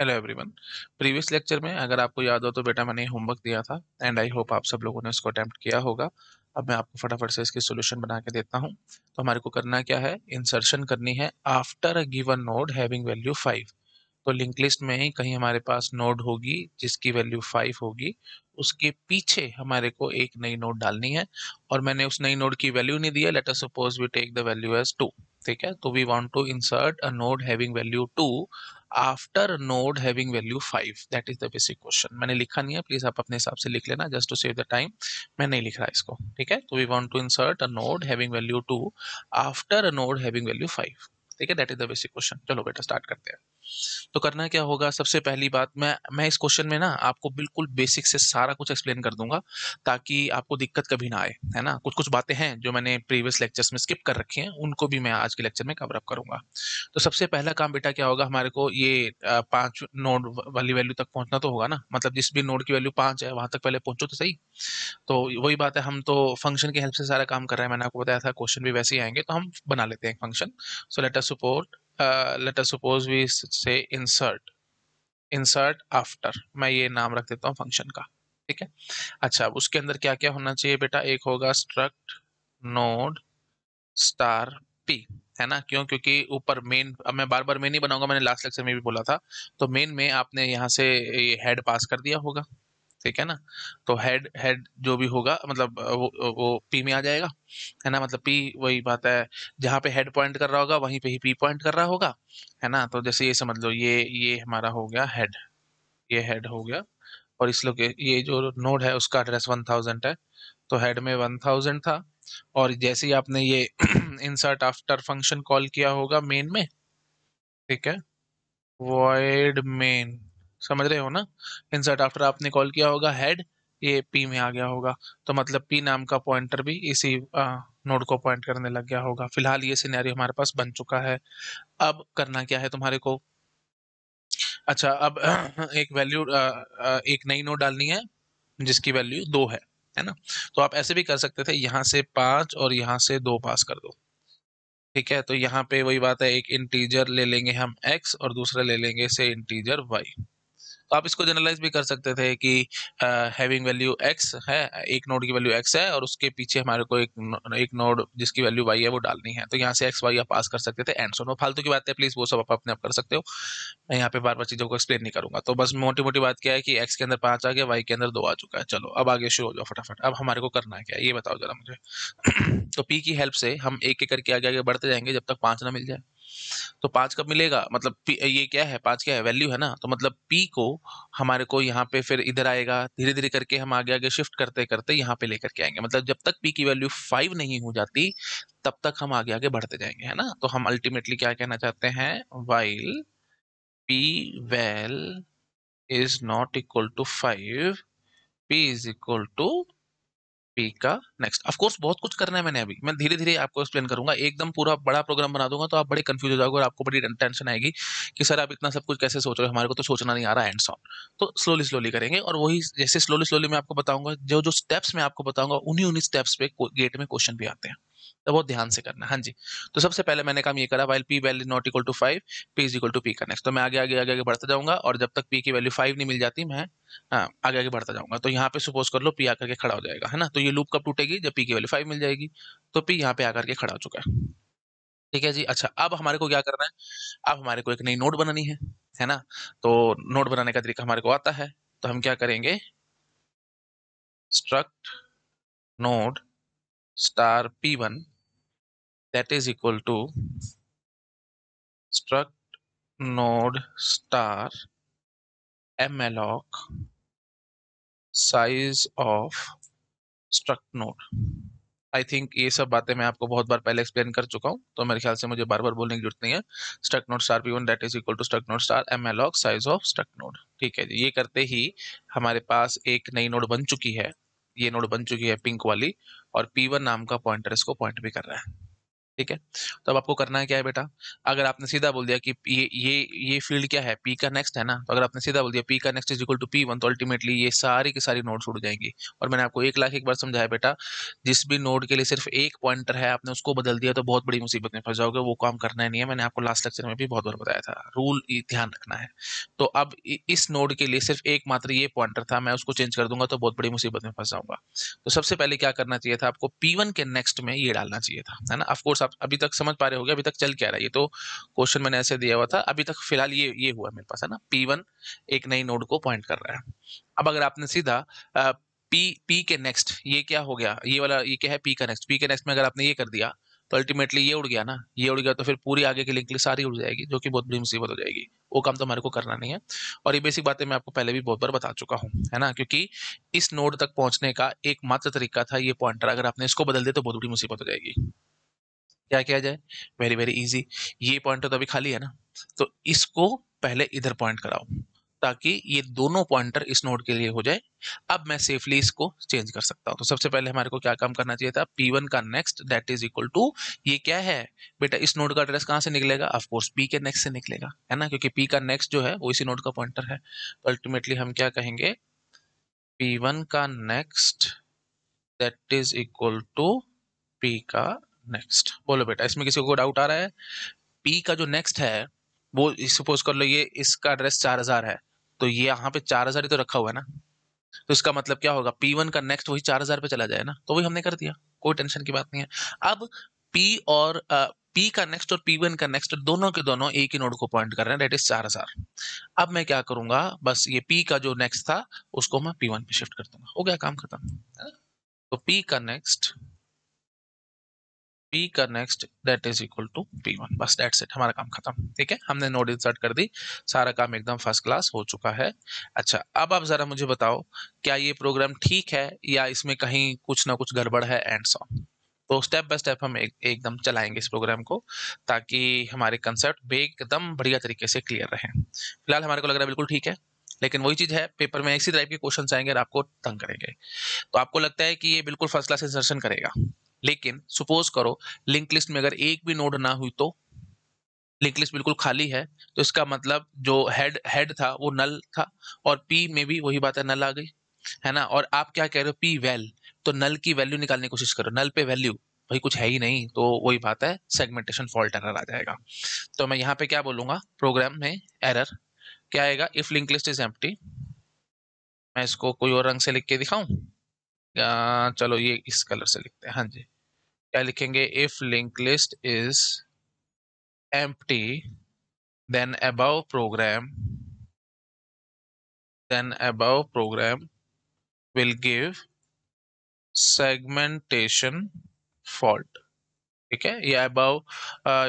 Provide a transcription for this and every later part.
Hello everyone previous lecture में अगर आपको याद हो तो बेटा मैंने होमवर्क दिया था एंड आई होप आप सब लोगों ने इसको अटैम्प्ट किया होगा अब मैं आपको फटाफट से इसकी सॉल्यूशन बना के देता हूं तो हमारे को करना क्या है इंसर्शन करनी है after a given node having value five तो लिंक लिस्ट में ही कहीं हमारे पास नोड होगी जिसकी वैल्यू फाइव होगी उसके पीछे हमारे को एक नई नोड डालनी है और मैंने उस नई नोड की वैल्यू नहीं दिया later suppose we take the value as two ठीक है तो we want to insert a node having value two after node having value five that is the basic question मैंने लिखा नहीं है प्लीज आप अपने हिसाब से लिख लेना just to save the time मैं नहीं लिख रहा इसको ठीक है तो we want to insert a node having value two after node having value five ठीक है that is the basic question चलो बेटा स्टार्ट करते हैं तो करना क्या होगा सबसे पहली बात मैं मैं इस क्वेश्चन में ना आपको बिल्कुल बेसिक से सारा कुछ एक्सप्लेन कर दूंगा ताकि आपको दिक्कत कभी ना आए है ना कुछ कुछ बातें हैं जो मैंने प्रीवियस लेक्चर्स में स्किप कर रखी हैं उनको भी मैं आज के लेक्चर में कवर अप करूंगा तो सबसे पहला काम बेटा क्या होगा हमारे को ये पाँच नोड वाली वैल्यू तक पहुंचना तो होगा ना मतलब जिस भी नोड की वैल्यू पाँच है वहाँ तक पहले पहुंचो तो सही तो वही बात है हम तो फंक्शन की हेल्प से सारा काम कर रहे हैं मैंने आपको बताया था क्वेश्चन भी वैसे ही आएंगे तो हम बना लेते हैं function so later support let us suppose we say insert insert after मैं ये नाम रख देता हूँ फंक्शन का ठीक है अच्छा अब उसके अंदर क्या क्या होना चाहिए बेटा एक होगा स्ट्रक्ट नोड स्टार पी है ना क्यों क्योंकि ऊपर मेन अब मैं बार बार मेन ही बनाऊंगा मैंने लास्ट लेक्चर में भी बोला था तो मेन में आपने यहाँ से ये हेड पास कर दिया होगा ठीक है ना तो हेड हेड जो भी होगा मतलब वो, वो पी में आ जाएगा है ना मतलब पी वही बात है जहाँ पे हेड पॉइंट कर रहा होगा वहीं पे ही पी पॉइंट कर रहा होगा है ना तो जैसे ये समझ लो ये ये हमारा हो गया हेड ये हेड हो गया और इस लोग ये जो नोड है उसका एड्रेस वन थाउजेंड है तो हेड में वन थाउजेंड था और जैसे ही आपने ये इंसर्ट आफ्टर फंक्शन कॉल किया होगा मेन में ठीक है वॉइड मेन समझ रहे हो ना इंसर्ट आफ्टर आपने कॉल किया होगा हेड ये पी में आ गया होगा तो मतलब पी नाम का पॉइंटर भी इसी नोड को पॉइंट करने लग गया होगा फिलहाल ये सिनेरियो हमारे पास बन चुका है अब करना क्या है तुम्हारे को अच्छा अब एक वैल्यू एक नई नोड डालनी है जिसकी वैल्यू दो है है ना तो आप ऐसे भी कर सकते थे यहाँ से पांच और यहाँ से दो पास कर दो ठीक है तो यहाँ पे वही बात है एक इंटीजर ले लेंगे हम एक्स और दूसरा ले लेंगे से इंटीजर वाई तो आप इसको जनरलाइज भी कर सकते थे कि हैविंग वैल्यू एक्स है एक नोड की वैल्यू एक्स है और उसके पीछे हमारे को एक एक नोड जिसकी वैल्यू वाई है वो डालनी है तो यहाँ से एक्स वाई आप पास कर सकते थे एंड सो नो फालतू की बात है प्लीज़ वो सब आप अपने आप कर सकते हो मैं यहाँ पे बार बार चीज़ों को एक्सप्लेन नहीं करूंगा तो बस मोटी मोटी बात क्या है कि एक्स के अंदर पाँच आ गया वाई के अंदर दो आ चुका है चलो अब आगे शुरू हो जाओ फटाफट अब हमारे को करना है क्या ये बताओ जरा मुझे तो पी की हेल्प से हम एक एक करके आगे आगे बढ़ते जाएंगे जब तक पाँच ना मिल जाए तो पाँच कब मिलेगा मतलब ये क्या है पाँच क्या है वैल्यू है ना तो मतलब पी को हमारे को यहाँ पे फिर इधर आएगा धीरे धीरे करके हम आगे आगे शिफ्ट करते करते यहाँ पे लेकर के आएंगे मतलब जब तक पी की वैल्यू फाइव नहीं हो जाती तब तक हम आगे आगे बढ़ते जाएंगे है ना तो हम अल्टीमेटली क्या कहना चाहते हैं while p val is not equal to five p is equal to P का नेक्स्ट कोर्स बहुत कुछ करना है मैंने अभी मैं धीरे धीरे आपको एक्सप्लेन करूंगा एकदम पूरा बड़ा प्रोग्राम बना दूंगा तो आप बड़े कंफ्यूज हो जाओगे और आपको बड़ी टेंशन आएगी कि सर आप इतना सब कुछ कैसे सोच रहे हो हमारे को तो सोचना नहीं आ रहा एंड सॉन तो स्लोली स्लोली करेंगे और वही जैसे स्लोली स्लोली मैं आपको बताऊंगा जो जो स्टेप्स मैं आपको बताऊंगा उन्हीं उन्हीं स्टेप्स पे गेट में क्वेश्चन भी आते हैं तो बहुत ध्यान से करना हाँ जी तो सबसे पहले मैंने काम ये करा while p value not equal to five p is equal to P का नेक्स्ट तो मैं आगे आगे आगे आगे बढ़ता जाऊंगा और जब तक पी की वैल्यू फाइव नहीं मिल जाती मैं हाँ आगे आगे बढ़ता जाऊंगा तो यहाँ पे सपोज कर लो पी आकर के खड़ा हो जाएगा है ना तो ये लूप कब टूटेगी जब पी की वैल्यू फाइव मिल जाएगी तो पी यहाँ पे आकर के खड़ा हो चुका है ठीक है जी अच्छा अब हमारे को क्या करना है अब हमारे को एक नई नोट बनानी है है ना तो नोट बनाने का तरीका हमारे को आता है तो हम क्या करेंगे node star P one that is equal to struct node star malloc size of struct node I think ये सब बातें मैं आपको बहुत बार पहले एक्सप्लेन कर चुका हूँ तो मेरे ख्याल से मुझे बार बार बोलने की जरूरत नहीं है struct node star P one that is equal to struct node star malloc size of struct node ठीक है ये करते ही हमारे पास एक नई नोड बन चुकी है ये नोड बन चुकी है पिंक वाली और पी वन नाम का पॉइंटर इसको पॉइंट भी कर रहा है ठीक है तो अब आपको करना है क्या है बेटा अगर आपने सीधा बोल दिया कि ये ये ये फील्ड क्या है पी का नेक्स्ट है ना तो अगर आपने सीधा बोल दिया पी का next is equal to P one तो अल्टीमेटली ये सारी की सारी नोड्स उड़ जाएंगी और मैंने आपको एक लाख एक बार समझाया बेटा जिस भी नोड के लिए सिर्फ एक पॉइंटर है आपने उसको बदल दिया तो बहुत बड़ी मुसीबत में फंस जाओगे वो काम करना ही नहीं है मैंने आपको लास्ट लेक्चर में भी बहुत बार बताया था रूल ध्यान रखना है तो अब इस नोड के लिए सिर्फ एक मात्र ये पॉइंटर था मैं उसको चेंज कर दूंगा तो बहुत बड़ी मुसीबत में फंस जाऊंगा तो सबसे पहले क्या करना चाहिए था आपको पी के नेक्स्ट में ये डालना चाहिए था है ना ऑफकोर्स आप अभी तक समझ पा रहे हो अभी तक चल क्या रहा है ये तो क्वेश्चन मैंने ऐसे दिया हुआ था अभी तक फिलहाल ये ये हुआ मेरे पास है ना पी वन एक नई नोड को पॉइंट कर रहा है अब अगर आपने सीधा पी पी के नेक्स्ट ये क्या हो गया ये वाला ये क्या है पी का नेक्स्ट पी के नेक्स्ट में अगर आपने ये कर दिया तो अल्टीमेटली ये उड़ गया ना ये उड़ गया तो फिर पूरी आगे की लिंक सारी उड़ जाएगी जो कि बहुत बड़ी मुसीबत हो जाएगी वो काम तो हमारे को करना नहीं है और ये बेसिक बातें मैं आपको पहले भी बहुत बार बता चुका हूँ है ना क्योंकि इस नोड तक पहुंचने का एकमात्र तरीका था ये पॉइंटर अगर आपने इसको बदल दिया तो बहुत बड़ी मुसीबत हो जाएगी क्या किया जाए वेरी वेरी इजी ये पॉइंट तो अभी खाली है ना तो इसको पहले इधर पॉइंट कराओ ताकि ये दोनों पॉइंटर इस नोड के लिए हो जाए अब मैं सेफली इसको चेंज कर सकता हूँ तो सबसे पहले हमारे को क्या काम करना चाहिए था P1 का next that is equal to ये क्या है बेटा इस नोड का एड्रेस कहाँ से निकलेगा ऑफकोर्स P के नेक्स्ट से निकलेगा है ना क्योंकि P का नेक्स्ट जो है वो इसी नोड का पॉइंटर है अल्टीमेटली तो हम क्या कहेंगे पी का next that is equal to P का नेक्स्ट बोलो बेटा इसमें किसी को डाउट आ रहा है पी का जो नेक्स्ट है वो सपोज कर लो ये इसका एड्रेस चार हजार है तो ये यहाँ पे चार हजार ही तो रखा हुआ है ना तो इसका मतलब क्या होगा पी वन का नेक्स्ट वही चार हजार पे चला जाए ना तो वही हमने कर दिया कोई टेंशन की बात नहीं है अब पी और पी का नेक्स्ट और पी वन का नेक्स्ट दोनों के दोनों एक ही नोड को पॉइंट कर रहे हैं डेट इज चार हजार अब मैं क्या करूंगा बस ये पी का जो नेक्स्ट था उसको मैं पी वन पे शिफ्ट कर दूंगा हो गया काम खत्म तो पी का नेक्स्ट P का next that is equal to P1 बस डेट सेट हमारा काम खत्म ठीक है हमने नोड इंसर्ट कर दी सारा काम एकदम फर्स्ट क्लास हो चुका है अच्छा अब आप जरा मुझे बताओ क्या ये प्रोग्राम ठीक है या इसमें कहीं कुछ ना कुछ गड़बड़ है एंड सॉ तो स्टेप बाय स्टेप हम एक एकदम चलाएंगे इस प्रोग्राम को ताकि हमारे कंसेप्ट एकदम बढ़िया तरीके से क्लियर रहे फिलहाल हमारे को लग रहा है बिल्कुल ठीक है लेकिन वही चीज़ है पेपर में इसी टाइप के क्वेश्चन आएंगे और आपको तंग करेंगे तो आपको लगता है कि ये बिल्कुल फर्स्ट क्लास इंसर्शन करेगा लेकिन सपोज करो लिंक लिस्ट में अगर एक भी नोड ना हुई तो लिंक लिस्ट बिल्कुल खाली है तो इसका मतलब जो हेड हेड था वो नल था और पी में भी वही बात है नल आ गई है ना और आप क्या कह रहे हो पी वेल तो नल की वैल्यू निकालने की कोशिश करो नल पे वैल्यू भाई कुछ है ही नहीं तो वही बात है सेगमेंटेशन फॉल्ट एरर आ जाएगा तो मैं यहाँ पे क्या बोलूंगा प्रोग्राम में एरर क्या आएगा if link list is empty मैं इसको कोई और रंग से लिख के दिखाऊं चलो ये इस कलर से लिखते हैं हाँ जी क्या लिखेंगे if link list is empty then अब प्रोग्राम देन अब program will give segmentation fault ठीक है या above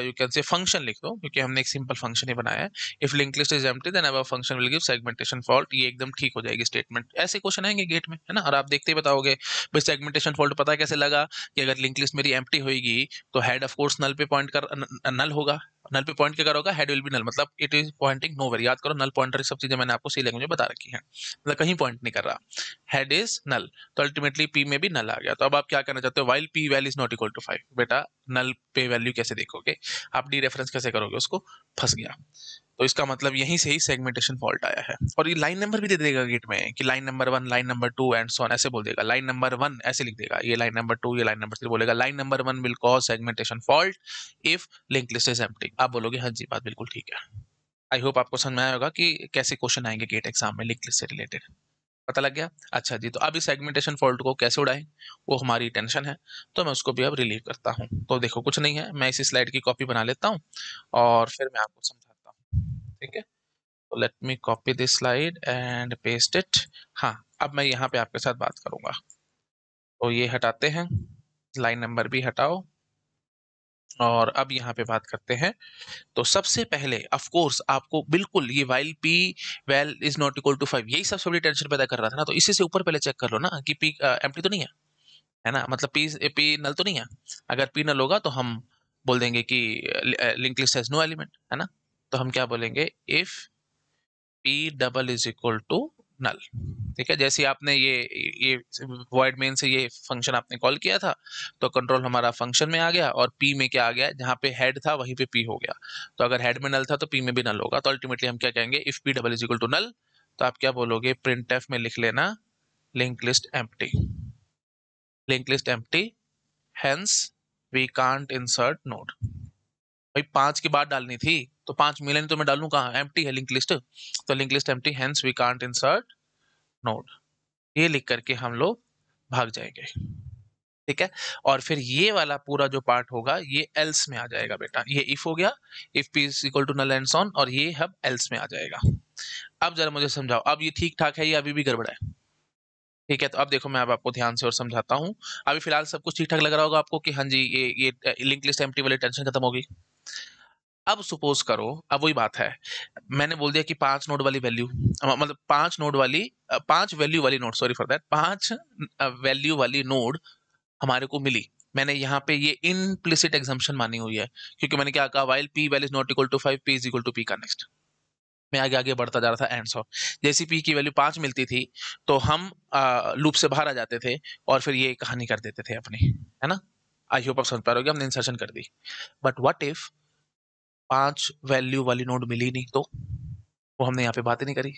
you can say function लिख दो क्योंकि हमने एक सिंपल फंक्शन ही बनाया है if link list is empty then above function will give segmentation fault ये एकदम ठीक हो जाएगी स्टेटमेंट ऐसे क्वेश्चन आएंगे गेट में है ना और आप देखते ही बताओगे भाई सेगमेंटेशन फॉल्ट पता कैसे लगा कि अगर लिंक लिस्ट मेरी एम्प्टी होगी तो हेड ऑफ कोर्स नल पे पॉइंट कर नल होगा नल पे पॉइंट क्या करोगा हेड विल बी नल मतलब इट इज पॉइंटिंग नो याद करो नल पॉइंटर सब चीजें मैंने आपको सी लैंग्वेज में बता रखी है मतलब कहीं पॉइंट नहीं कर रहा हेड इज नल तो अल्टीमेटली पी में भी नल आ गया तो अब आप क्या करना चाहते हो while p val is not equal to five बेटा नल पे वैल्यू कैसे देखोगे आप डी रेफरेंस कैसे करोगे उसको फंस गया तो इसका मतलब यहीं से ही सेगमेंटेशन फॉल्ट आया है और ये लाइन नंबर भी दे देगा गेट में कि line number one line number two and so on ऐसे बोल देगा लाइन नंबर वन ऐसे लिख देगा ये लाइन नंबर टू ये लाइन नंबर थ्री बोलेगा line number one will cause segmentation fault if link list is empty आप बोलोगे हाँ जी बात बिल्कुल ठीक है आई होप आपको समझ में आया होगा कि कैसे क्वेश्चन आएंगे गेट एग्जाम में लिंक लिस्ट से रिलेटेड पता लग गया अच्छा जी तो अब इस सेगमेंटेशन फॉल्ट को कैसे उड़ाएं वो हमारी टेंशन है तो मैं उसको भी अब रिलीव करता हूँ तो देखो कुछ नहीं है मैं इसी स्लाइड की कॉपी बना लेता हूँ और फिर मैं आपको समझा ठीक है तो let me copy this slide and paste it हाँ अब मैं यहाँ पे आपके साथ बात करूंगा तो ये हटाते हैं लाइन नंबर भी हटाओ और अब यहाँ पे बात करते हैं तो सबसे पहले ऑफ कोर्स आपको बिल्कुल ये while p val is not equal to five यही सब सबसे बड़ी टेंशन पैदा कर रहा था ना तो इसी से ऊपर पहले चेक कर लो ना कि पी एम तो नहीं है है ना मतलब पी पी नल तो नहीं है अगर पी नल होगा तो हम बोल देंगे कि link list has no element है ना तो हम क्या बोलेंगे if p double is equal to null ठीक है जैसे आपने ये ये वॉइड मेन से ये फंक्शन आपने कॉल किया था तो कंट्रोल हमारा फंक्शन में आ गया और पी में क्या आ गया जहाँ पे हेड था वहीं पे पी हो गया तो अगर हेड में नल था तो पी में भी नल होगा तो अल्टीमेटली हम क्या कहेंगे if p double is equal to null तो आप क्या बोलोगे प्रिंट एफ में लिख लेना लिंक लिस्ट टी लिंक लिस्ट टी hence we can't insert node भाई पांच की बात डालनी थी तो पांच मिले नहीं तो मैं डालू कहा एम्प्टी है लिंक लिस्ट तो link list empty hence we can't insert node ये लिख करके हम लोग भाग जाएंगे ठीक है और फिर ये वाला पूरा जो पार्ट होगा ये एल्स में आ जाएगा बेटा ये इफ हो गया if P is equal to null and और ये हब एल्स में आ जाएगा अब जरा मुझे समझाओ अब ये ठीक ठाक है ये अभी भी गड़बड़ा है ठीक है तो अब देखो मैं अब आपको ध्यान से और समझाता हूँ अभी फिलहाल सब कुछ ठीक ठाक लग रहा होगा आपको कि हाँ जी ये ये लिंक लिस्ट एम्प्टी वाली टेंशन खत्म होगी अब सपोज करो अब वही बात है मैंने बोल दिया कि पांच नोड वाली वैल्यू मतलब पांच नोड वाली पांच वैल्यू वाली नोड सॉरी फॉर दैट पांच वैल्यू वाली नोड हमारे को मिली मैंने यहाँ पे ये इनप्लिसिट एग्जाम्पन मानी हुई है क्योंकि मैंने क्या कहा while p val is not equal to five p is equal to P का नेक्स्ट मैं आगे आगे बढ़ता जा रहा था एंड सौ जैसी पी की वैल्यू पांच मिलती थी तो हम लूप से बाहर आ जाते थे और फिर ये कहानी कर देते थे अपनी है ना आई होप आप समझ पा रहे हमने इंसर्शन कर दी बट वट इफ़ पांच वैल्यू वाली नोट मिली नहीं तो वो हमने यहाँ पे बात ही नहीं करी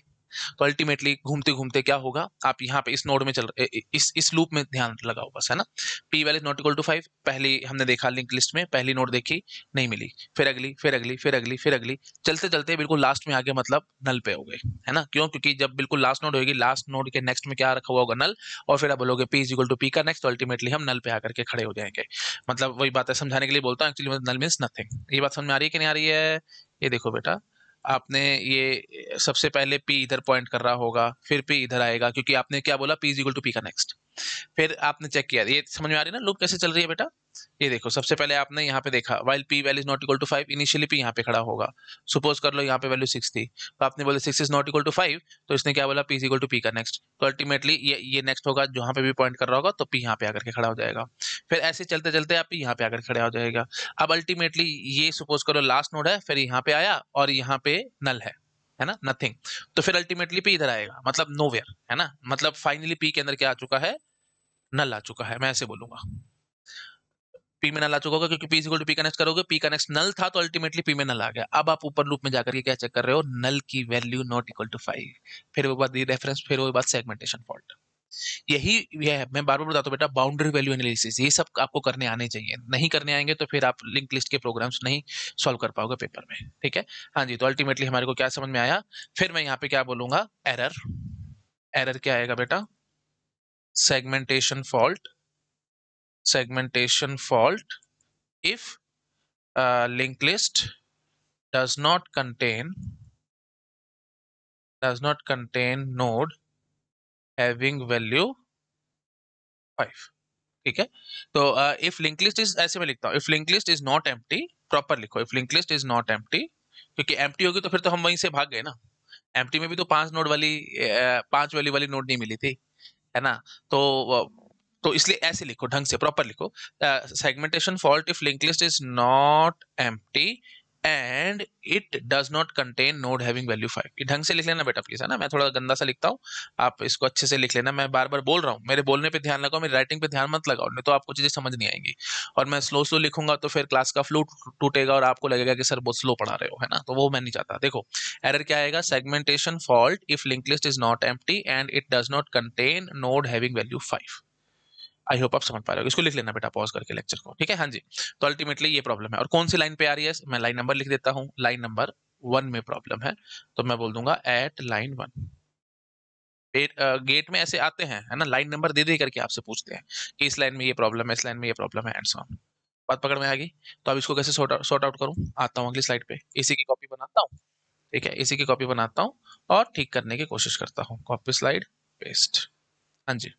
तो अल्टीमेटली घूमते घूमते क्या होगा आप यहाँ पे इस नोड में चल इस इस लूप में ध्यान लगाओ बस है ना p val is not equal to five पहली हमने देखा लिंक लिस्ट में पहली नोट देखी नहीं मिली फिर अगली फिर अगली फिर अगली फिर अगली चलते चलते बिल्कुल लास्ट में आगे मतलब नल पे हो गए है ना क्यों क्योंकि जब बिल्कुल लास्ट नोट होगी लास्ट नोट के नेक्स्ट में क्या रखा हुआ होगा नल और फिर आप बोलोगे p is equal to P का नेक्स्ट अल्टीमेटली तो हम नल पे आकर के खड़े हो जाएंगे मतलब वही बात है समझाने के लिए बोलता हूँ एक्चुअली नल मीन्स नथिंग ये बात समझ में आ रही है कि नहीं आ रही है ये देखो बेटा आपने ये सबसे पहले पी इधर पॉइंट कर रहा होगा फिर पी इधर आएगा क्योंकि आपने क्या बोला P is equal to P का नेक्स्ट फिर आपने चेक किया ये समझ में आ रही है ना लूप कैसे चल रही है बेटा ये देखो सबसे पहले आपने यहाँ पे देखा while p value is not equal to five initially p यहाँ पे खड़ा होगा सपोज कर लो यहाँ पे वैल्यू सिक्स थी तो आपने बोले six is not equal to five तो इसने क्या बोला P is equal to P का नेक्स्ट तो अल्टीमेटली ये ये नेक्स्ट होगा जहाँ पे भी पॉइंट कर रहा होगा तो पी यहाँ पे आकर के खड़ा हो जाएगा फिर ऐसे चलते चलते आप यहाँ पे आकर खड़ा हो जाएगा अब अल्टीमेटली ये सपोज करो लास्ट नोड है फिर यहाँ पे आया और यहाँ पे नल है है ना नथिंग तो फिर अल्टीमेटली पी इधर आएगा मतलब नो है ना मतलब फाइनली पी के अंदर क्या आ चुका है नल आ चुका है मैं ऐसे बोलूंगा पी में नल आ चुका होगा क्योंकि p equal to P connect करोगे पी कनेक्ट नल था तो अल्टीमेटली पी में नल आ गया अब आप ऊपर लूप में जाकर के क्या चेक कर रहे हो नल की value not equal to five फिर वो बात रेफरेंस फिर वो बात सेगमेंटेशन फॉल्ट यही है मैं बार बार बताता हूँ बेटा बाउंड्री वैल्यू एनालिसिस ये सब आपको करने आने चाहिए नहीं करने आएंगे तो फिर आप लिंक लिस्ट के प्रोग्राम्स नहीं सॉल्व कर पाओगे पेपर में ठीक है हाँ जी तो अल्टीमेटली हमारे को क्या समझ में आया फिर मैं यहाँ पे क्या बोलूंगा एरर एरर क्या आएगा बेटा segmentation fault segmentation fault if uh, linked list does not contain does not contain node having value 5 ठीक है तो इफ लिंक लिस्ट इज ऐसे में लिखता हूं if link list is not empty proper लिखो if link list is not empty क्योंकि empty होगी तो फिर तो हम वहीं से भाग गए ना एम्प्टी में भी तो पांच नोड वाली uh, पांच वाली वाली नोड नहीं मिली थी है ना तो तो इसलिए ऐसे लिखो ढंग से प्रॉपर लिखो segmentation fault if link list is not empty and it does not contain node having value five ढंग से लिख लेना बेटा प्लीज है ना मैं थोड़ा गंदा सा लिखता हूँ आप इसको अच्छे से लिख लेना मैं बार बार बोल रहा हूँ मेरे बोलने पे ध्यान लगाओ मेरी राइटिंग पे ध्यान मत लगाओ नहीं तो आपको चीजें समझ नहीं आएंगी और मैं स्लो स्लो लिखूंगा तो फिर क्लास का फ्लो टूटेगा और आपको लगेगा कि सर बहुत स्लो पढ़ा रहे हो है ना तो वो मैं नहीं चाहता देखो एरर क्या आएगा segmentation fault if link list is not empty and it does not contain node having value five I hope आप समझ पा रहे हो इसको लिख लेना बेटा पॉज करके लेक्चर को ठीक है हाँ जी तो अल्टीमेटली ये प्रॉब्लम है और कौन सी लाइन पे आ रही है मैं लाइन नंबर लिख देता हूँ लाइन नंबर वन में प्रॉब्लम है तो मैं बोल दूंगा एट लाइन वन गेट में ऐसे आते हैं है ना लाइन नंबर दे दे करके आपसे पूछते हैं कि इस लाइन में ये प्रॉब्लम है इस लाइन में ये प्रॉब्लम है एंड सॉन बात पकड़ में आ गई तो अब इसको कैसे सॉर्ट आउट करूँ आता हूँ अगली स्लाइड पे इसी की कॉपी बनाता हूँ ठीक है इसी की कॉपी बनाता हूँ और ठीक करने की कोशिश करता हूँ कॉपी स्लाइड पेस्ट हाँ जी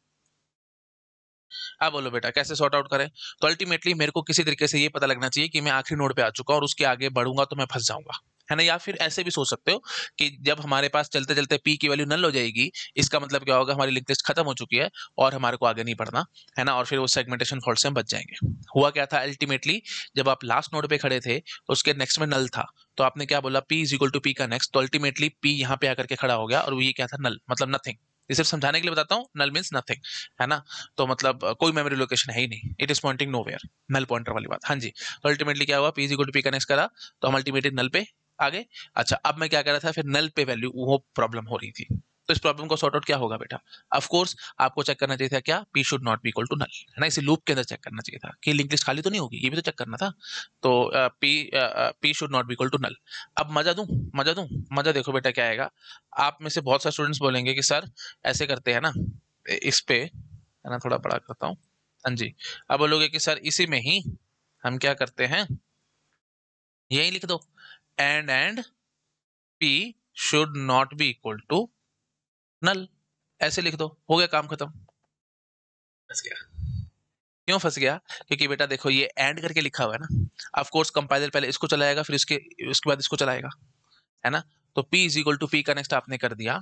अब हाँ, बोलो बेटा कैसे सॉर्ट आउट करें तो अल्टीमेटली मेरे को किसी तरीके से ये पता लगना चाहिए कि मैं आखिरी नोड पे आ चुका और उसके आगे बढ़ूंगा तो मैं फंस जाऊंगा है ना या फिर ऐसे भी सोच सकते हो कि जब हमारे पास चलते चलते पी की वैल्यू नल हो जाएगी इसका मतलब क्या होगा हमारी लिंक लिस्ट खत्म हो चुकी है और हमारे को आगे नहीं बढ़ना है ना और फिर वो सेगमेंटेशन फॉल्ट से हम बच जाएंगे हुआ क्या था अल्टीमेटली जब आप लास्ट नोड पे खड़े थे उसके नेक्स्ट में नल था तो आपने क्या बोला P is equal to P का नेक्स्ट तो अल्टीमेटली पी यहाँ पे आकर के खड़ा हो गया और वो ये क्या था नल मतलब नथिंग ये सिर्फ समझाने के लिए बताता हूँ नल मीन्स नथिंग है ना तो मतलब कोई मेमोरी लोकेशन है ही नहीं it is pointing nowhere null pointer वाली बात हाँ जी तो अल्टीमेटली क्या हुआ पी को टू पी कनेक्ट करा तो हम अल्टीमेटली नल पे आगे अच्छा अब मैं क्या कर रहा था फिर नल पे वैल्यू वो प्रॉब्लम हो रही थी तो इस प्रॉब्लम को सॉर्ट आउट क्या होगा बेटा ऑफकोर्स आपको चेक करना चाहिए था क्या P should not be equal to null है ना इसे लूप के अंदर चेक करना चाहिए था कि लिंक लिस्ट खाली तो नहीं होगी ये भी तो चेक करना था तो P P should not be equal to null अब मजा दूं मजा दूं मजा देखो बेटा क्या आएगा आप में से बहुत सारे स्टूडेंट्स बोलेंगे कि सर ऐसे करते हैं ना इस पे है ना थोड़ा बड़ा करता हूँ हाँ जी अब बोलोगे कि सर इसी में ही हम क्या करते हैं यही लिख दो and and P should not be equal to null ऐसे लिख दो हो गया काम खत्म फंस गया क्यों फंस गया क्योंकि बेटा देखो ये एंड करके लिखा हुआ है ना ऑफ कोर्स कंपाइलर पहले इसको चलाएगा फिर इसके उसके बाद इसको चलाएगा है ना तो P is equal to P का नेक्स्ट आपने कर दिया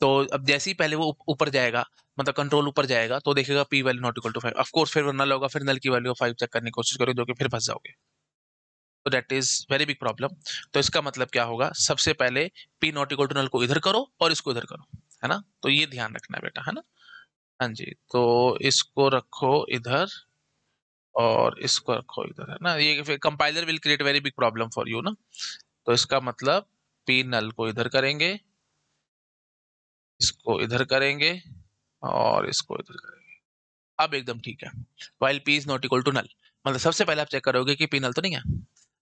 तो अब जैसे ही पहले वो ऊपर जाएगा मतलब कंट्रोल ऊपर जाएगा तो देखेगा P value not equal to five of course फिर वो नल होगा फिर नल की वैल्यू फाइव चेक करने की कोशिश करोगे जो कि फिर फंस जाओगे तो that is very big problem तो इसका मतलब क्या होगा सबसे पहले P not equal to null को इधर करो और इसको इधर करो है ना तो ये ध्यान रखना है बेटा है ना हाँ जी तो इसको रखो इधर और इसको रखो इधर है ना ये compiler will create very big problem for you ना तो इसका मतलब पी नल को इधर करेंगे इसको इधर करेंगे और इसको इधर करेंगे अब एकदम ठीक है while P is not equal to null मतलब सबसे पहले आप चेक करोगे कि पी नल तो नहीं है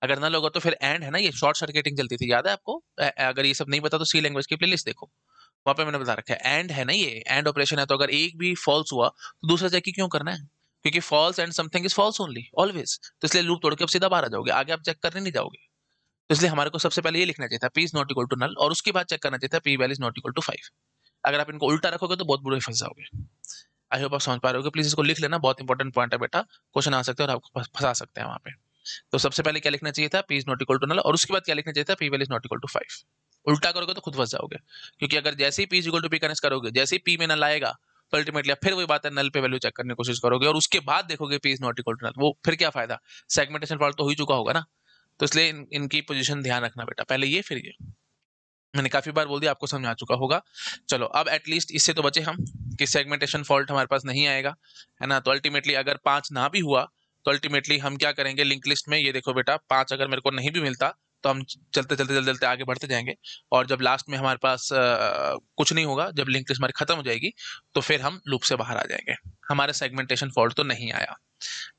अगर नल होगा तो फिर एंड है ना ये शॉर्ट सर्किटिंग चलती थी याद है आपको अगर ये सब नहीं पता तो सी लैंग्वेज की प्लेलिस्ट देखो वहां पे मैंने बता रखा है एंड है ना ये एंड ऑपरेशन है तो अगर एक भी फॉल्स हुआ तो दूसरा चेक क्यों करना है क्योंकि false and something is false only always तो इसलिए लूप तोड़ के आप सीधा बाहर आ जाओगे आगे आप चेक करने नहीं जाओगे तो इसलिए हमारे को सबसे पहले ये लिखना चाहिए था P is not equal to null और उसके बाद चेक करना चाहिए था P val is not equal to five अगर आप इनको उल्टा रखोगे तो बहुत बुरे फंस जाओगे आई होप आप समझ पा रहे हो प्लीज इसको लिख लेना बहुत इंपॉर्टेंट पॉइंट है बेटा क्वेश्चन आ सकते हैं और आपको फंसा सकते हैं वहाँ पे तो सबसे पहले क्या लिखना चाहिए था P is not equal to null और उसके बाद क्या लिखना चाहिए था P val is not equal to five उल्टा करोगे तो खुद फंस जाओगे क्योंकि अगर जैसे ही P equal to P connect करोगे जैसे ही पी में नल आएगा तो अल्टीमेटली फिर वही बात है नल पे वैल्यू चेक करने की कोशिश करोगे और उसके बाद देखोगे P is not equal to null वो फिर क्या फायदा सेगमेंटेशन फॉल्ट तो हो ही चुका होगा ना तो इसलिए इन, इनकी पोजिशन ध्यान रखना बेटा पहले ये फिर ये मैंने काफी बार बोल दिया आपको समझा चुका होगा चलो अब एटलीस्ट इससे तो बचे हम कि सेगमेंटेशन फॉल्ट हमारे पास नहीं आएगा है ना तो अल्टीमेटली अगर पांच ना भी हुआ तो अल्टीमेटली हम क्या करेंगे लिंक लिस्ट में ये देखो बेटा पांच अगर मेरे को नहीं भी मिलता तो हम चलते चलते चलते चलते आगे बढ़ते जाएंगे और जब लास्ट में हमारे पास आ, कुछ नहीं होगा जब लिंक लिस्ट हमारी खत्म हो जाएगी तो फिर हम लूप से बाहर आ जाएंगे हमारे सेगमेंटेशन फॉल्ट तो नहीं आया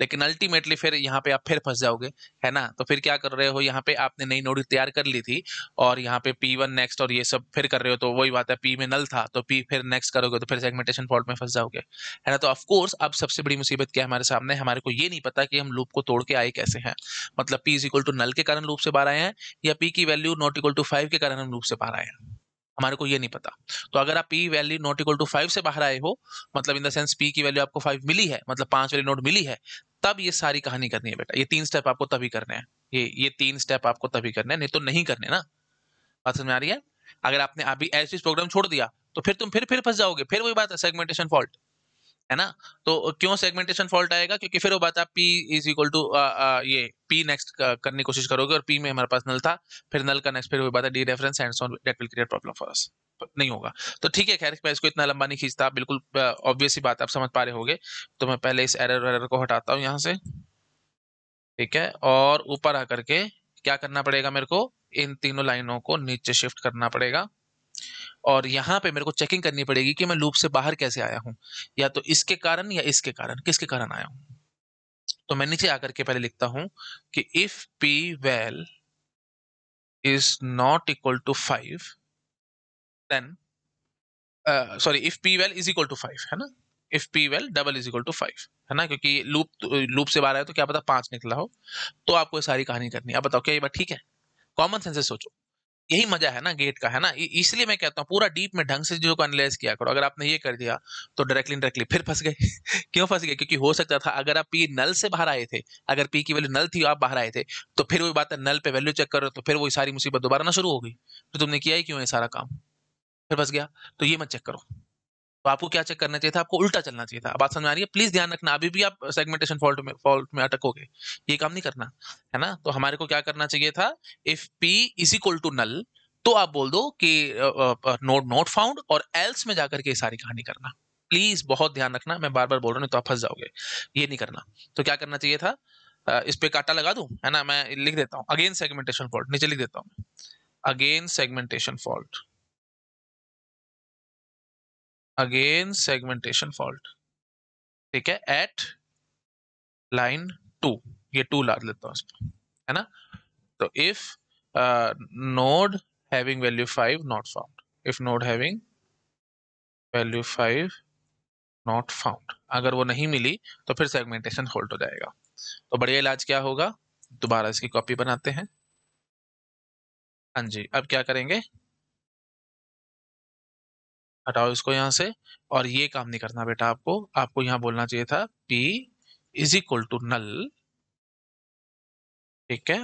लेकिन अल्टीमेटली फिर यहाँ पे आप फिर फंस जाओगे है ना तो फिर क्या कर रहे हो यहाँ पे आपने नई नोटिस तैयार कर ली थी और यहाँ पे पी वन नेक्स्ट और ये सब फिर कर रहे हो तो वही बात है पी में नल था तो पी फिर नेक्स्ट करोगे तो फिर सेगमेंटेशन फॉल्ट में फंस जाओगे है ना तो ऑफकोर्स अब सबसे बड़ी मुसीबत क्या है हमारे सामने हमारे को ये नहीं पता कि हम लूप को तोड़ के आए कैसे हैं मतलब P is equal to null के कारण लूप से बाहर आए हैं या पी की value not equal to five के कारण हम लूप से बाहर आए हैं हमारे को ये नहीं पता तो अगर आप P value not equal to five से बाहर आए हो मतलब इन द सेंस पी की वैल्यू आपको फाइव मिली है मतलब पांच वाली नोट मिली है तब ये सारी कहानी करनी है बेटा ये तीन स्टेप आपको तभी करने हैं ये ये तीन स्टेप आपको तभी करने हैं नहीं तो नहीं करने ना बात समझ में आ रही है अगर आपने अभी एस प्रोग्राम छोड़ दिया तो फिर तुम फिर फिर फंस जाओगे फिर वही बात है सेगमेंटेशन फॉल्ट है ना तो क्यों सेगमेंटेशन फॉल्ट आएगा क्योंकि फिर वो बात आप पी इज इक्वल टू ये पी नेक्स्ट करने की कोशिश करोगे और पी में हमारे पास नल था फिर नल का नेक्स्ट फिर वो बात है dereference and so that will create problem for us नहीं होगा तो ठीक है खैर मैं इसको इतना लंबा नहीं खींचता बिल्कुल ऑब्वियस ही बात आप समझ पा रहे होंगे तो मैं पहले इस एरर एरर को हटाता हूँ यहाँ से ठीक है और ऊपर आकर के क्या करना पड़ेगा मेरे को इन तीनों लाइनों को नीचे शिफ्ट करना पड़ेगा और यहाँ पे मेरे को चेकिंग करनी पड़ेगी कि मैं लूप से बाहर कैसे आया हूँ या तो इसके कारण या इसके कारण किसके कारण आया हूँ तो मैं नीचे आकर के पहले लिखता हूँ कि if P val is not equal to five then sorry if P val is equal to five है ना if P val double is equal to five है ना क्योंकि लूप लूप से बाहर आया तो क्या पता पांच निकला हो तो आपको सारी कहानी करनी है आप बताओ क्या ये बात ठीक है कॉमन सेंस से सोचो यही मजा है ना गेट का है ना इसलिए मैं कहता हूँ पूरा डीप में ढंग से जो को एनालाइज किया करो अगर आपने ये कर दिया तो डायरेक्टली डायरेक्टली फिर फंस गए क्यों फंस गए क्योंकि हो सकता था अगर आप पी नल से बाहर आए थे अगर पी की वैल्यू नल थी आप बाहर आए थे तो फिर वही बात है नल पे वैल्यू चेक करो तो फिर वही सारी मुसीबत दोबारा ना शुरू होगी तो तुमने किया ही क्यों है सारा काम फिर फंस गया तो ये मत चेक करो आपको क्या चेक करना चाहिए था आपको उल्टा चलना चाहिए था बात समझ में आ रही है प्लीज ध्यान रखना अभी भी आप सेगमेंटेशन फॉल्ट में फॉल्ट में अटकोगे ये काम नहीं करना है ना तो हमारे को क्या करना चाहिए था if P is equal to null तो आप बोल दो कि नोट नोट फाउंड और एल्स में जाकर के सारी कहानी करना प्लीज बहुत ध्यान रखना मैं बार बार बोल रहा हूँ तो आप फंस जाओगे ये नहीं करना तो क्या करना चाहिए था इस पे काटा लगा दू है ना मैं लिख देता हूँ अगेन सेगमेंटेशन फॉल्ट नीचे लिख देता हूँ again segmentation fault again segmentation fault ठीक है एट लाइन टू ये टू ला लेता हूं इसमें है ना तो if node having value five not found if node having value five not found अगर वो नहीं मिली तो फिर सेगमेंटेशन होल्ड हो जाएगा तो बढ़िया इलाज क्या होगा दोबारा इसकी कॉपी बनाते हैं हाँ जी अब क्या करेंगे हटाओ इसको यहाँ से और ये काम नहीं करना बेटा आपको आपको यहाँ बोलना चाहिए था P is equal to null ठीक है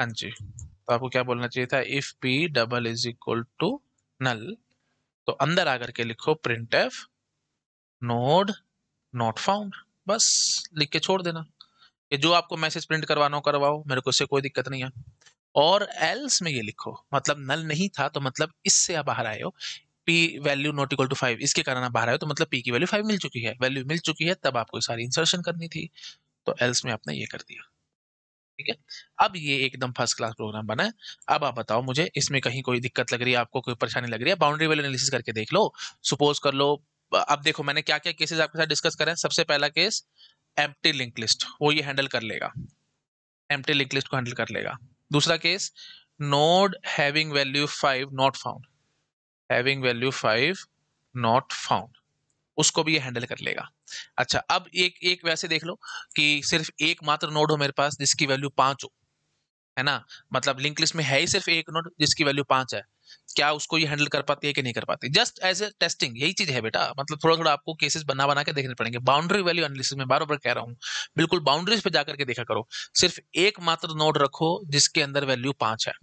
हाँ जी तो आपको क्या बोलना चाहिए था if P double is equal to null तो अंदर आकर के लिखो printf node not found बस लिख के छोड़ देना कि जो आपको मैसेज प्रिंट करवाना हो करवाओ मेरे को इससे कोई दिक्कत नहीं है और एल्स में ये लिखो मतलब नल नहीं था तो मतलब इससे आप बाहर आए हो P value not equal to five इसके कारण आप बाहर आए हो तो मतलब पी की वैल्यू फाइव मिल चुकी है वैल्यू मिल चुकी है तब आपको सारी इंसर्शन करनी थी तो एल्स में आपने ये कर दिया ठीक है अब ये एकदम फर्स्ट क्लास प्रोग्राम बना है अब आप बताओ मुझे इसमें कहीं कोई दिक्कत लग रही है आपको कोई परेशानी लग रही है बाउंड्री वैल्यू एनालिसिस करके देख लो सपोज कर लो अब देखो मैंने क्या क्या केसेस आपके साथ डिस्कस करें सबसे पहला केस एम्प्टी लिंक लिस्ट वो ये हैंडल कर लेगा एम्प्टी लिंक लिस्ट को हैंडल कर लेगा दूसरा case node having value five not found having value five not found उसको भी ये हैंडल कर लेगा अच्छा अब एक एक वैसे देख लो कि सिर्फ एक मात्र नोड हो मेरे पास जिसकी वैल्यू पांच हो है ना मतलब लिंक लिस्ट में है ही सिर्फ एक नोड जिसकी वैल्यू पांच है क्या उसको ये हैंडल कर पाती है कि नहीं कर पाती जस्ट एज ए टेस्टिंग यही चीज है बेटा मतलब थोड़ा थोड़ा आपको केसेस बना बना के देखने पड़ेंगे बाउंड्री वैल्यू एनालिसिस में बार बार कह रहा हूँ बिल्कुल बाउंड्रीज पे जाकर के देखा करो सिर्फ एक मात्र नोड रखो जिसके अंदर वैल्यू पांच है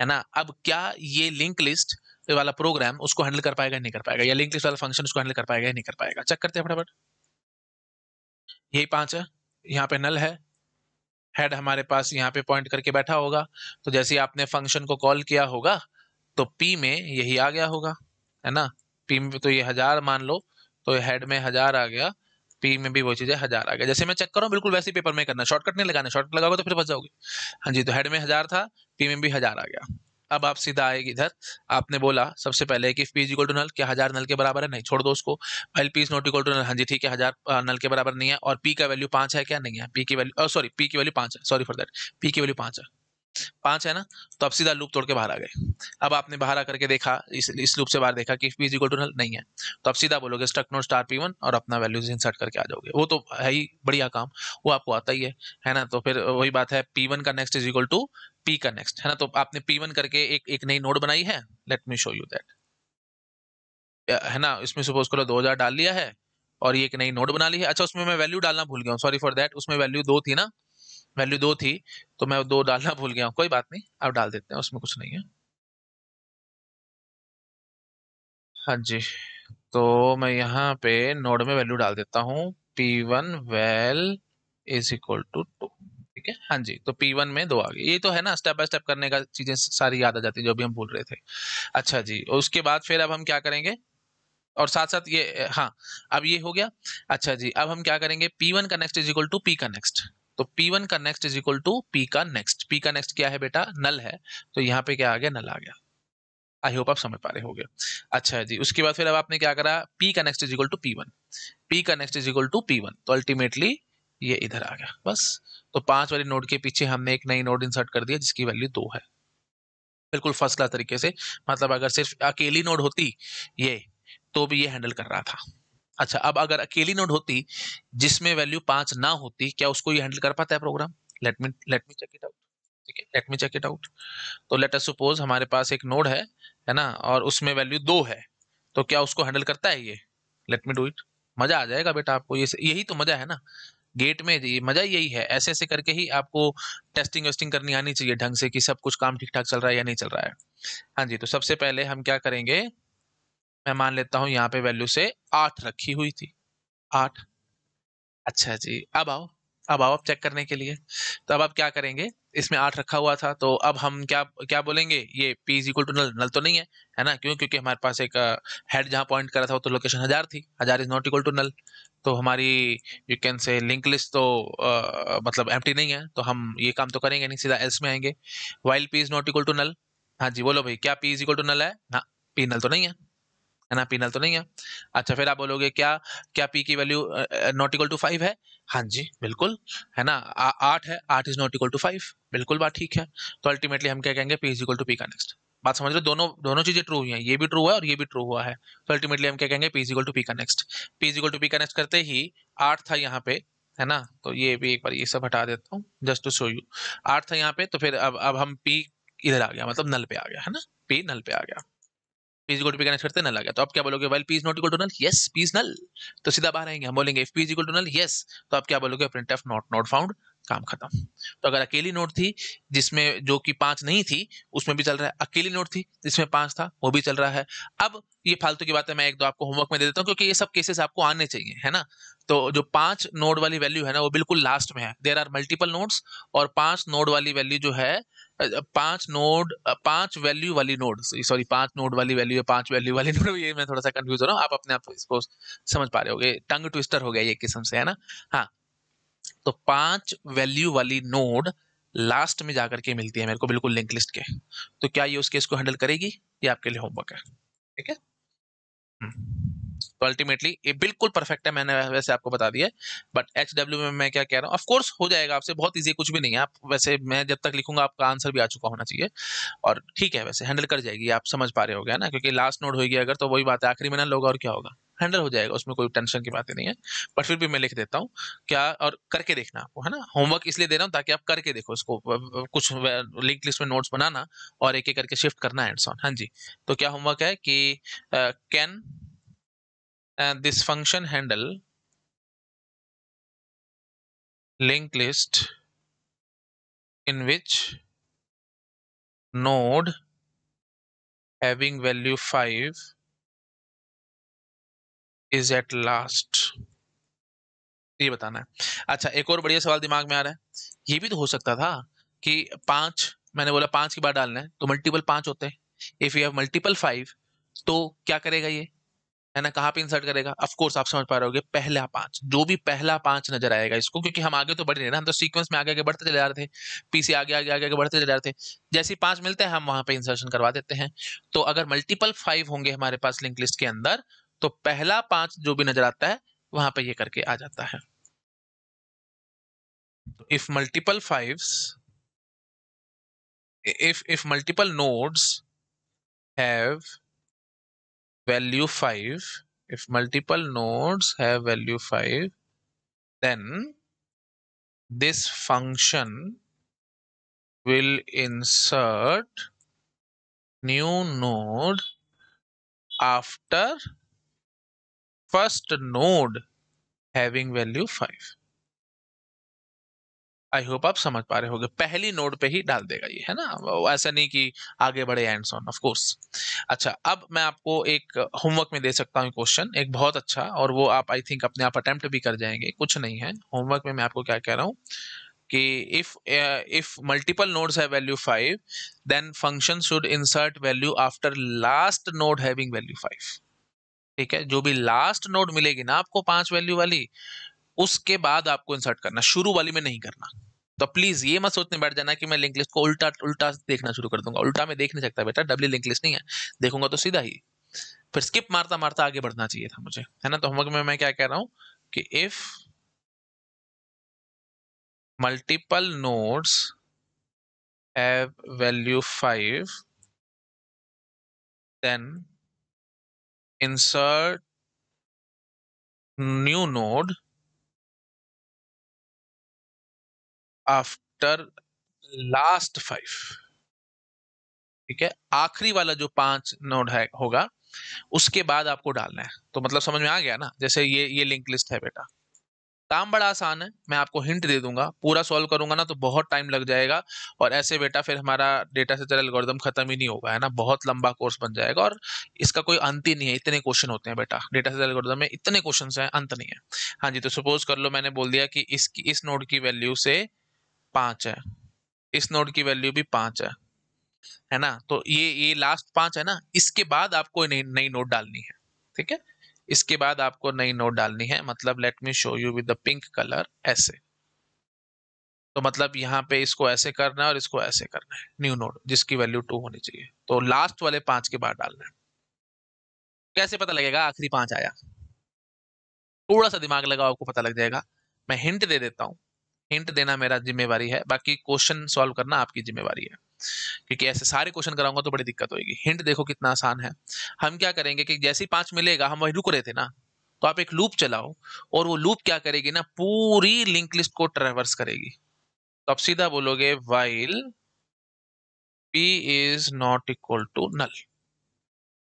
है ना अब क्या ये लिंक लिस्ट वाला प्रोग्राम उसको हैंडल कर पाएगा नहीं कर पाएगा या लिंक लिस्ट वाला फंक्शन उसको हैंडल कर पाएगा नहीं कर पाएगा चेक करते हैं फटाफट यही पांच है यहाँ पे नल है हेड हमारे पास यहाँ पे पॉइंट करके बैठा होगा तो जैसे आपने फंक्शन को कॉल किया होगा तो पी में यही आ गया होगा है ना पी में तो ये हजार मान लो तो हेड में हजार आ गया पी में भी वो चीज़ें हजार आ गया जैसे मैं चेक कर रहा हूँ बिल्कुल वैसे ही पेपर में करना शॉर्टकट नहीं लगाना शॉर्टकट लगाओगे तो फिर बच जाओगे हाँ जी तो हेड में हजार था पी में भी हजार आ गया अब आप सीधा आएगी इधर आपने बोला सबसे पहले कि पी इज टू नल क्या हजार नल के बराबर है नहीं छोड़ दो उसको L P is not equal to null हाँ जी ठीक है हजार नल के बराबर नहीं है और पी का वैल्यू पाँच है क्या नहीं है पी की वैल्यू सॉरी पी की वैल्यू पाँच है सॉरी फॉर दैट पी की वैल्यू पाँच है पांच है ना तो आप सीधा लूप तोड़ के बाहर आ गए अब आपने बाहर आकर के देखा इस इस लूप से बाहर देखा कि P is equal to null नहीं है तो आप सीधा बोलोगे struct node star P one और अपना वैल्यूज इंसर्ट करके आ जाओगे वो तो है ही बढ़िया काम वो आपको आता ही है है ना तो फिर वही बात है पी वन का next is equal to P का नेक्स्ट है ना तो आपने पी वन करके एक एक नई नोट बनाई है let me show you that है ना इसमें सपोज करो दो हजार डाल लिया है और ये एक नई नोट बना ली है अच्छा उसमें मैं वैल्यू डालना भूल गया हूँ सॉरी फॉर दैट उसमें वैल्यू दो थी ना वैल्यू दो थी तो मैं दो डालना भूल गया हूँ कोई बात नहीं आप डाल देते हैं उसमें कुछ नहीं है हाँ जी तो मैं यहाँ पे नोड में वैल्यू डाल देता हूँ P one val is equal to two ठीक है हाँ जी तो पी वन में दो आ गई ये तो है ना स्टेप बाय स्टेप करने का चीजें सारी याद आ जाती है जो भी हम बोल रहे थे अच्छा जी उसके बाद फिर अब हम क्या करेंगे और साथ साथ ये हाँ अब ये हो गया अच्छा जी अब हम क्या करेंगे पी वन का next is equal to P का नेक्स्ट तो P1 का next is equal to P का नेक्स्ट P का नेक्स्ट क्या है बेटा नल है तो यहाँ पे क्या आ गया नल आ गया आई होप आप समझ पा रहे हो अच्छा जी उसके बाद फिर अब आपने क्या करा P का next is equal to P one P का next is equal to P one तो अल्टीमेटली ये इधर आ गया बस तो पांच वाली नोड के पीछे हमने एक नई नोड इंसर्ट कर दिया जिसकी वैल्यू दो है बिल्कुल फर्स्ट क्लास तरीके से मतलब अगर सिर्फ अकेली नोड होती ये तो भी ये हैंडल कर रहा था अच्छा अब अगर अकेली नोड होती जिसमें वैल्यू पांच ना होती क्या उसको ये हैंडल कर पाता है program let me let me check it out ठीक है let me check it out तो लेट अस सपोज हमारे पास एक नोड है है ना और उसमें वैल्यू दो है तो क्या उसको हैंडल करता है ये लेट मी डू इट मजा आ जाएगा बेटा आपको ये यही तो मजा है ना गेट में मजा यही है ऐसे ऐसे करके ही आपको टेस्टिंग वेस्टिंग करनी आनी चाहिए ढंग से कि सब कुछ काम ठीक ठाक चल रहा है या नहीं चल रहा है हाँ जी तो सबसे पहले हम क्या करेंगे मैं मान लेता हूं यहाँ पे वैल्यू से आठ रखी हुई थी आठ अच्छा जी अब आओ अब आओ आप चेक करने के लिए तो अब आप क्या करेंगे इसमें आठ रखा हुआ था तो अब हम क्या क्या बोलेंगे ये P is equal to null null तो नहीं है है ना क्यों क्योंकि हमारे पास एक हेड जहाँ पॉइंट करा था वो तो लोकेशन हजार थी हजार is not equal to null तो हमारी you can say link list तो आ, uh, मतलब एम्प्टी नहीं है तो हम ये काम तो करेंगे नहीं सीधा एल्स में आएंगे while P is not equal to null हाँ जी बोलो भाई क्या P is equal to null है ना पी नल तो नहीं है है ना पीनल तो नहीं है अच्छा फिर आप बोलोगे क्या क्या पी की value not equal to five है हाँ जी बिल्कुल है ना आठ है आठ is not equal to five बिल्कुल बात ठीक है तो अल्टीमेटली हम क्या कहेंगे P is equal to P का नेक्स्ट बात समझ लो दोनों दोनों चीजें ट्रू हुई हैं ये भी ट्रू हुआ और ये भी ट्रू हुआ है तो अल्टीमेटली हम क्या कहेंगे पी इक्वल टू पी का next P equal to P का नेक्स्ट करते ही आठ था यहाँ पे है ना तो ये भी एक बार ये सब हटा देता हूँ जस्ट टू शो यू आठ था यहाँ पे तो फिर अब अब हम पी इधर आ गया मतलब नल पे आ गया है ना पी नल पे आ गया पी इज पी कनेक्ट करते नल आ गया तो आप क्या बोलोगे well P is not equal to null yes P is null तो सीधा बाहर आएंगे हम बोलेंगे if P is equal to null yes तो आप क्या बोलोगे print printf not not found काम खत्म तो अगर अकेली नोट थी जिसमें जो कि पांच नहीं थी उसमें भी चल रहा है अकेली नोट थी जिसमें पांच था वो भी चल रहा है अब ये फालतू की बात है मैं एक दो आपको होमवर्क में दे देता हूँ क्योंकि ये सब केसेस आपको आने चाहिए है ना तो जो पांच नोड वाली वैल्यू है ना वो बिल्कुल लास्ट में है देर आर मल्टीपल नोड्स और पांच नोड वाली वैल्यू जो है पांच नोड पांच वैल्यू वाली नोड सॉरी पांच नोड वाली वैल्यू है पांच वैल्यू वाली नोड ये मैं थोड़ा सा कंफ्यूज हो रहा हूँ आप अपने आप इसको समझ पा रहे हो टंग ट्विस्टर हो गया ये किस्म से है ना हाँ तो पांच वैल्यू वाली नोड लास्ट में जाकर के मिलती है मेरे को बिल्कुल लिंक लिस्ट के तो क्या ये उस केस को हैंडल करेगी ये आपके लिए होमवर्क है ठीक है हम्म। तो अल्टीमेटली ये बिल्कुल परफेक्ट है मैंने वैसे आपको बता दिया बट एच डब्ल्यू में मैं क्या कह रहा हूँ ऑफकोर्स हो जाएगा आपसे बहुत ईजी कुछ भी नहीं है आप वैसे मैं जब तक लिखूंगा आपका आंसर भी आ चुका होना चाहिए और ठीक है वैसे हैंडल कर जाएगी आप समझ पा रहे हो गया ना क्योंकि लास्ट नोट होगी अगर तो वही बात है आखिरी में लोग और क्या होगा हैंडल हो जाएगा उसमें कोई टेंशन की बात नहीं है बट फिर भी मैं लिख देता हूँ क्या और करके देखना आपको है ना होमवर्क इसलिए दे रहा हूँ ताकि आप करके देखो इसको कुछ लिंक लिस्ट में नोट्स बनाना और एक एक करके शिफ्ट करना है एंड हाँ जी तो क्या होमवर्क है कि can uh, and this function handle linked list in which node having value 5 is at last ये बताना है अच्छा एक और बढ़िया सवाल दिमाग में आ रहा है ये भी तो हो सकता था कि पांच मैंने बोला पांच की बार डालना है तो मल्टीपल पांच होते हैं if you have multiple five तो क्या करेगा ये है ना कहाँ पे इंसर्ट करेगा ऑफ कोर्स आप समझ पा रहे हो पहला पांच जो भी पहला पांच नजर आएगा इसको क्योंकि हम आगे तो बढ़ रहे ना हम तो सीक्वेंस में आगे आगे बढ़ते चले जा रहे थे पीसी आगे आगे आगे आगे बढ़ते चले जा रहे थे जैसे पांच मिलते हैं हम वहां पे इंसर्शन करवा देते हैं तो अगर मल्टीपल फाइव होंगे हमारे पास लिंक लिस्ट के अंदर तो पहला पांच जो भी नजर आता है वहां पर ये करके आ जाता है if multiple five if if multiple nodes have value 5 if multiple nodes have value 5 then this function will insert new node after first node having value 5 I hope आप समझ पा रहे होगे पहली नोड पे ही डाल देगा ये है ना ऐसा नहीं कि आगे बढ़े एंड सोन ऑफ कोर्स अच्छा अब मैं आपको एक होमवर्क में दे सकता हूँ क्वेश्चन एक बहुत अच्छा और वो आप आई थिंक अपने आप अटेम्प्ट भी कर जाएंगे कुछ नहीं है होमवर्क में मैं आपको क्या कह रहा हूँ कि इफ इफ मल्टीपल नोड्स है value five then function should insert value after last node having value five ठीक है जो भी लास्ट नोड मिलेगी ना आपको पांच वैल्यू वाली उसके बाद आपको इंसर्ट करना शुरू वाली में नहीं करना तो प्लीज ये मत सोचने बैठ जाना कि मैं लिंक लिस्ट को उल्टा उल्टा देखना शुरू कर दूंगा उल्टा में देख नहीं सकता बेटा डब्ल्यू लिंक लिस्ट नहीं है देखूंगा तो सीधा ही फिर स्किप मारता मारता आगे बढ़ना चाहिए था मुझे है ना तो होमवर्क में मैं क्या कह रहा हूं कि if multiple nodes have value five then insert new node after last five ठीक है आखिरी वाला जो पांच नोड है होगा उसके बाद आपको डालना है तो मतलब समझ में आ गया ना जैसे ये ये लिंक लिस्ट है बेटा काम बड़ा आसान है मैं आपको हिंट दे दूंगा पूरा सॉल्व करूंगा ना तो बहुत टाइम लग जाएगा और ऐसे बेटा फिर हमारा डेटा से एल्गोरिदम खत्म ही नहीं होगा है ना बहुत लंबा कोर्स बन जाएगा और इसका कोई अंत ही नहीं है इतने क्वेश्चन होते हैं बेटा डेटा से एल्गोरिदम में इतने क्वेश्चन हैं अंत नहीं है हाँ जी तो सपोज कर लो मैंने बोल दिया कि इसकी इस नोड की वैल्यू से पांच है इस नोड की वैल्यू भी पांच है है ना तो ये ये लास्ट पांच है ना इसके बाद आपको नई नोट डालनी है ठीक है इसके बाद आपको नई नोट डालनी है मतलब let me show you with the pink colour ऐसे तो मतलब यहाँ पे इसको ऐसे करना है और इसको ऐसे करना है न्यू नोड जिसकी वैल्यू टू होनी चाहिए तो लास्ट वाले पांच के बाद डालना है कैसे पता लगेगा आखिरी पांच आया थोड़ा सा दिमाग लगाओ आपको पता लग जाएगा मैं हिंट दे देता हूँ हिंट देना मेरा जिम्मेवारी है बाकी क्वेश्चन सॉल्व करना आपकी जिम्मेवारी है क्योंकि ऐसे सारे क्वेश्चन कराऊंगा तो बड़ी दिक्कत होगी हिंट देखो कितना आसान है हम क्या करेंगे कि जैसे ही पांच मिलेगा हम वही रुक रहे थे ना तो आप एक लूप चलाओ और वो लूप क्या करेगी ना पूरी लिंक लिस्ट को ट्रेवर्स करेगी तो आप सीधा बोलोगे while P is not equal to null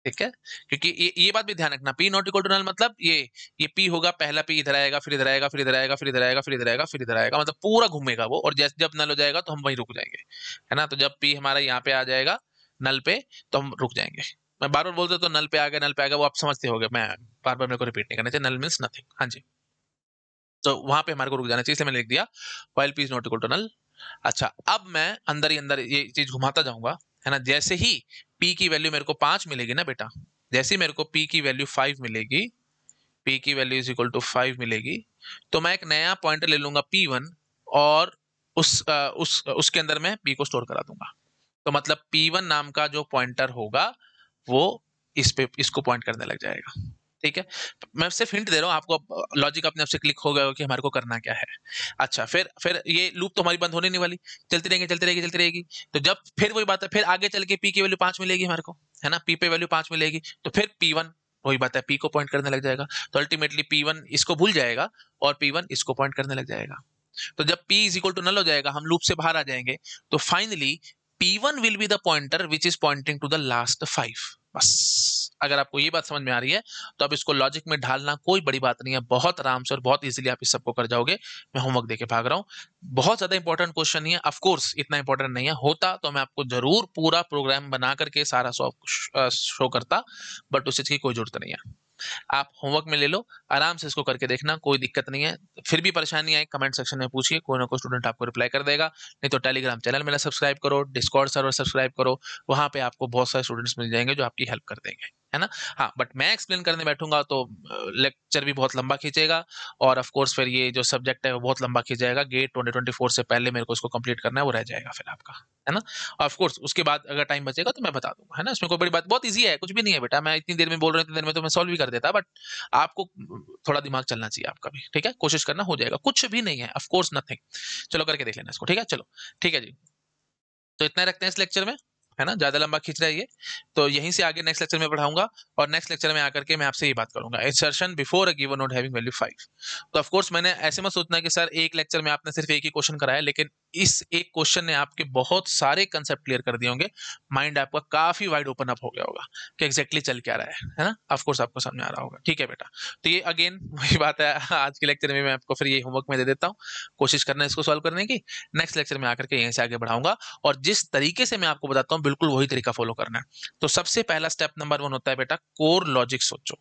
ठीक है क्योंकि ये ये बात भी ध्यान रखना P not equal to null मतलब ये ये पी होगा पहला पी इधर आएगा फिर इधर आएगा फिर इधर आएगा फिर इधर आएगा फिर इधर आएगा फिर इधर आएगा मतलब पूरा घूमेगा वो और जैसे जब नल हो जाएगा तो हम वहीं रुक जाएंगे है ना तो जब पी हमारा यहाँ पे आ जाएगा नल पे तो हम रुक जाएंगे मैं बार बार बोलते तो नल पे आ गया नल पे आ गया वो आप समझते हो गए मैं बार बार मेरे को रिपीट नहीं करना चाहिए नल मीन्स नथिंग हाँ जी तो वहां पे हमारे को रुक जाना चाहिए इसलिए मैंने लिख दिया while P is not equal to null अच्छा अब मैं अंदर ही अंदर ये चीज घुमाता जाऊंगा है ना जैसे ही पी की वैल्यू मेरे को पांच मिलेगी ना बेटा जैसे मेरे को पी की वैल्यू फाइव मिलेगी पी की value is equal to five मिलेगी तो मैं एक नया पॉइंटर ले लूंगा पी वन और उस आ, उस उसके अंदर मैं पी को स्टोर करा दूंगा तो मतलब पी वन नाम का जो पॉइंटर होगा वो इस पे इसको पॉइंट करने लग जाएगा ठीक है मैं सिर्फ हिंट दे रहा हूँ आपको लॉजिक अपने आप से क्लिक हो गया हो कि हमारे को करना क्या है अच्छा फिर फिर ये लूप तो हमारी बंद होने नहीं वाली चलती रहेंगे चलती रहेगी चलती रहेगी तो जब फिर वही बात है फिर आगे चल के पी की वैल्यू पांच मिलेगी हमारे को है ना पी पे वैल्यू पांच मिलेगी तो फिर पी वन वही बात है पी को पॉइंट करने लग जाएगा तो अल्टीमेटली पी वन इसको भूल जाएगा और पी वन इसको पॉइंट करने लग जाएगा तो जब p is equal to null हो जाएगा हम लूप से बाहर आ जाएंगे तो finally P1 will be the pointer which is pointing to the last five. बस अगर आपको ये बात समझ में आ रही है तो आप इसको लॉजिक में ढालना कोई बड़ी बात नहीं है बहुत आराम से और बहुत इजीली आप इस सबको कर जाओगे मैं होमवर्क देके भाग रहा हूँ बहुत ज्यादा इंपॉर्टेंट क्वेश्चन नहीं है अफकोर्स इतना इंपॉर्टेंट नहीं है होता तो मैं आपको जरूर पूरा प्रोग्राम बना करके सारा सॉफ्ट शो करता बट उस चीज की कोई जरूरत नहीं है आप होमवर्क में ले लो आराम से इसको करके देखना कोई दिक्कत नहीं है फिर भी परेशानी आए कमेंट सेक्शन में पूछिए कोई ना कोई स्टूडेंट आपको रिप्लाई कर देगा नहीं तो टेलीग्राम चैनल मेरा सब्सक्राइब करो डिस्कॉर्ड सर्वर सब्सक्राइब करो वहाँ पे आपको बहुत सारे स्टूडेंट्स मिल जाएंगे जो आपकी हेल्प कर देंगे है ना हाँ बट मैं एक्सप्लेन करने बैठूंगा तो लेक्चर भी बहुत लंबा खींचेगा और ऑफकोर्स फिर ये जो सब्जेक्ट है वो बहुत लंबा खींचेगा गेट ट्वेंटी से पहले मेरे को इसको कंप्लीट करना है वो रह जाएगा फिर आपका है ना ऑफकोर्स उसके बाद अगर टाइम बचेगा तो मैं बता दूंगा है ना इसमें कोई बड़ी बात बहुत ईजी है कुछ भी नहीं है बेटा मैं इतनी देर में बोल रहा हूँ इतनी देर में तो मैं सॉल्व भी कर देता बट आपको थोड़ा दिमाग चलना चाहिए आपका भी ठीक है कोशिश करना हो जाएगा कुछ भी नहीं है ऑफकोर्स नथिंग चलो करके देख लेना इसको ठीक है चलो ठीक है जी तो इतना रखते हैं इस लेक्चर में है ना ज्यादा लंबा खींच रहा है ये तो यहीं से आगे नेक्स्ट लेक्चर में पढ़ाऊंगा और नेक्स्ट लेक्चर में आकर के मैं आपसे ये बात करूंगा insertion before a given node having value five तो ऑफकोर्स मैंने ऐसे मत सोचना कि सर एक लेक्चर में आपने सिर्फ एक ही क्वेश्चन कराया लेकिन इस एक क्वेश्चन ने आपके बहुत सारे कंसेप्ट क्लियर कर दिए होंगे माइंड आपका काफी वाइड ओपन अप हो गया होगा कि एग्जैक्टली exactly चल क्या रहा है है ना ऑफकोर्स आपको समझ आ रहा होगा ठीक है बेटा तो ये अगेन वही बात है आज के लेक्चर में मैं आपको फिर ये होमवर्क में दे देता हूँ कोशिश करना इसको सॉल्व करने की नेक्स्ट लेक्चर में आकर के यहीं से आगे बढ़ाऊंगा और जिस तरीके से मैं आपको बताता हूँ बिल्कुल वही तरीका फॉलो करना है तो सबसे पहला स्टेप नंबर वन होता है बेटा कोर लॉजिक सोचो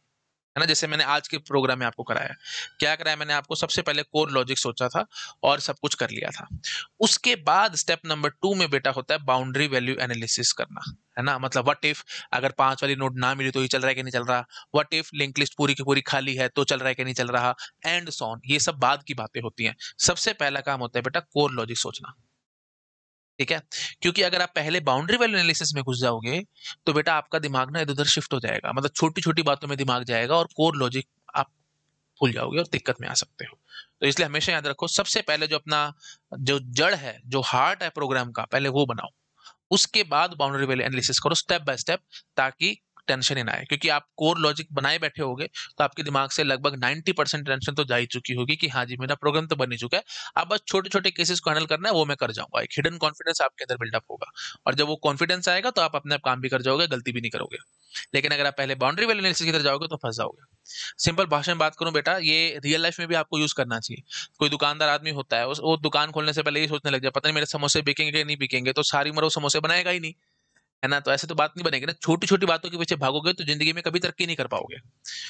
है ना जैसे मैंने आज के प्रोग्राम में आपको कराया क्या कराया मैंने आपको सबसे पहले कोर लॉजिक सोचा था और सब कुछ कर लिया था उसके बाद स्टेप नंबर टू में बेटा होता है बाउंड्री वैल्यू एनालिसिस करना है ना मतलब वट इफ अगर पांच वाली नोट ना मिली तो ये चल रहा है कि नहीं चल रहा वट इफ लिंक लिस्ट पूरी की पूरी खाली है तो चल रहा है कि नहीं चल रहा एंड सॉन ये सब बाद की बातें होती हैं सबसे पहला काम होता है बेटा कोर लॉजिक सोचना ठीक है क्योंकि अगर आप पहले बाउंड्री वैल्यू एनालिसिस में घुस जाओगे तो बेटा आपका दिमाग ना इधर उधर शिफ्ट हो जाएगा मतलब छोटी छोटी बातों में दिमाग जाएगा और कोर लॉजिक आप भूल जाओगे और दिक्कत में आ सकते हो तो इसलिए हमेशा याद रखो सबसे पहले जो अपना जो जड़ है जो हार्ट है प्रोग्राम का पहले वो बनाओ उसके बाद बाउंड्री वैल्यू एनालिसिस करो स्टेप बाय स्टेप ताकि टेंशन ही ना आए क्योंकि आप कोर लॉजिक बनाए बैठे होगे तो आपके दिमाग से लगभग 90 परसेंट टेंशन तो जा ही चुकी होगी कि हाँ जी मेरा प्रोग्राम तो बन ही चुका है अब बस छोटे छोटे केसेस को हैंडल करना है वो मैं कर जाऊंगा एक हिडन कॉन्फिडेंस आपके अंदर बिल्डअप होगा और जब वो कॉन्फिडेंस आएगा तो आप अपने आप काम भी कर जाओगे गलती भी नहीं करोगे लेकिन अगर आप पहले बाउंड्री वाले एनालिसिस की तरफ जाओगे तो फंस जाओगे सिंपल भाषा में बात करूं बेटा ये रियल लाइफ में भी आपको यूज करना चाहिए कोई दुकानदार आदमी होता है वो दुकान खोलने से पहले ये सोचने लग जाए पता नहीं मेरे समोसे बिकेंगे कि नहीं बिकेंगे तो सारी उम्र वो समोसे बनाएगा ही नहीं है ना तो ऐसे तो बात नहीं बनेगी ना छोटी छोटी बातों के पीछे भागोगे तो जिंदगी में कभी तरक्की नहीं कर पाओगे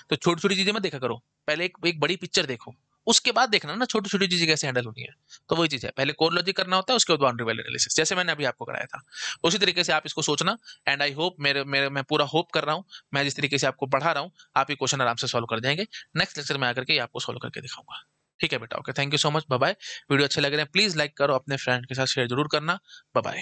तो छोटी छोटी चीजें मत देखा करो पहले एक, एक बड़ी पिक्चर देखो उसके बाद देखना ना छोटी छोटी चीजें कैसे हैंडल होनी है तो वही चीज है पहले कोर लॉजिक करना होता है उसके बाद बाउंड्री वैल्यू एनालिसिस जैसे मैंने अभी आपको कराया था उसी तरीके से आप इसको सोचना एंड आई होप मेरे मेरे मैं पूरा होप कर रहा हूँ मैं जिस तरीके से आपको पढ़ा रहा हूँ आप ये क्वेश्चन आराम से सॉल्व कर जाएंगे नेक्स्ट लेक्चर में आकर के आपको सॉल्व करके दिखाऊंगा ठीक है बेटा okay thank you so much bye video अच्छे लग रहे हैं प्लीज लाइक करो अपने फ्रेंड के साथ शेयर जरूर करना बाय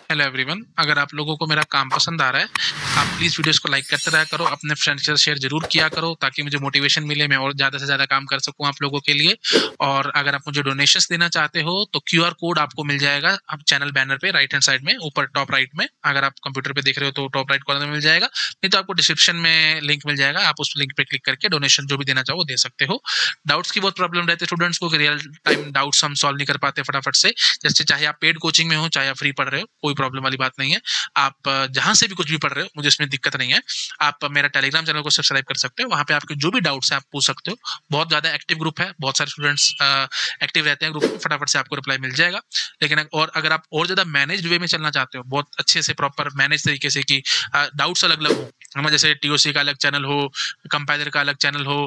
हेलो एवरीवन अगर आप लोगों को मेरा काम पसंद आ रहा है आप प्लीज़ वीडियोस को लाइक करते रहा करो अपने फ्रेंड्स से शेयर जरूर किया करो ताकि मुझे मोटिवेशन मिले मैं और ज़्यादा से ज़्यादा काम कर सकूँ आप लोगों के लिए और अगर आप मुझे डोनेशंस देना चाहते हो तो क्यू कोड आपको मिल जाएगा आप चैनल बैनर पर राइट हैंड साइड में ऊपर टॉप राइट में अगर आप कंप्यूटर पर देख रहे हो तो टॉप राइट कॉर्नर में मिल जाएगा नहीं तो आपको डिस्क्रिप्शन में लिंक मिल जाएगा आप उस लिंक पर क्लिक करके डोनेशन जो भी देना चाहो दे सकते हो डाउट्स की बहुत प्रॉब्लम रहती है स्टूडेंट्स को रियल टाइम डाउट्स हम सॉल्व नहीं कर पाते फटाफट से जैसे चाहे आप पेड कोचिंग में हो चाहे आप फ्री पढ़ रहे हो कोई प्रॉब्लम वाली बात नहीं है आप जहाँ से भी कुछ भी पढ़ रहे हो मुझे इसमें दिक्कत नहीं है आप मेरा टेलीग्राम चैनल को सब्सक्राइब कर सकते हो वहाँ पे आपके जो भी डाउट्स हैं आप पूछ सकते हो बहुत ज़्यादा एक्टिव ग्रुप है बहुत सारे स्टूडेंट्स एक्टिव रहते हैं ग्रुप में फटाफट से आपको रिप्लाई मिल जाएगा लेकिन और अगर आप और ज़्यादा मैनेज वे में चलना चाहते हो बहुत अच्छे से प्रॉपर मैनेज तरीके से कि डाउट्स अलग अलग हो हमें जैसे टी का अलग चैनल हो कंपाइजर का अलग चैनल हो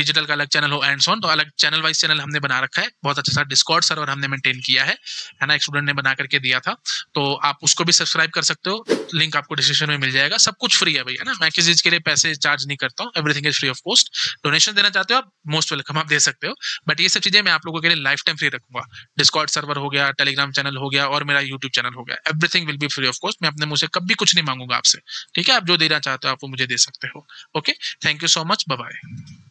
डिजिटल का अलग चैनल हो एंड सोन तो अलग चैनल वाइज चैनल हमने बना रखा है बहुत अच्छा सा डिस्कॉर्ड सर्वर हमने मेंटेन किया है है ना एक स्टूडेंट ने बना करके दिया था तो आप उसको भी सब्सक्राइब कर सकते हो लिंक आपको डिस्क्रिप्शन में मिल जाएगा सब कुछ फ्री है भैया ना मैं किसी चीज के लिए पैसे चार्ज नहीं करता हूँ everything is free of cost donation देना चाहते हो आप मोस्ट वेलकम आप दे सकते हो बट ये सब चीजें मैं आप लोगों के लिए लाइफ टाइम फ्री रखूंगा डिस्कॉर्ड सर्वर हो गया टेलीग्राम चैनल हो गया और मेरा यूट्यूब चैनल हो गया everything will be free of cost मैं अपने मुझे कभी कुछ नहीं मांगूंगा आपसे ठीक है आप जो देना चाहते हो आप वो मुझे दे सकते हो okay thank you so much bye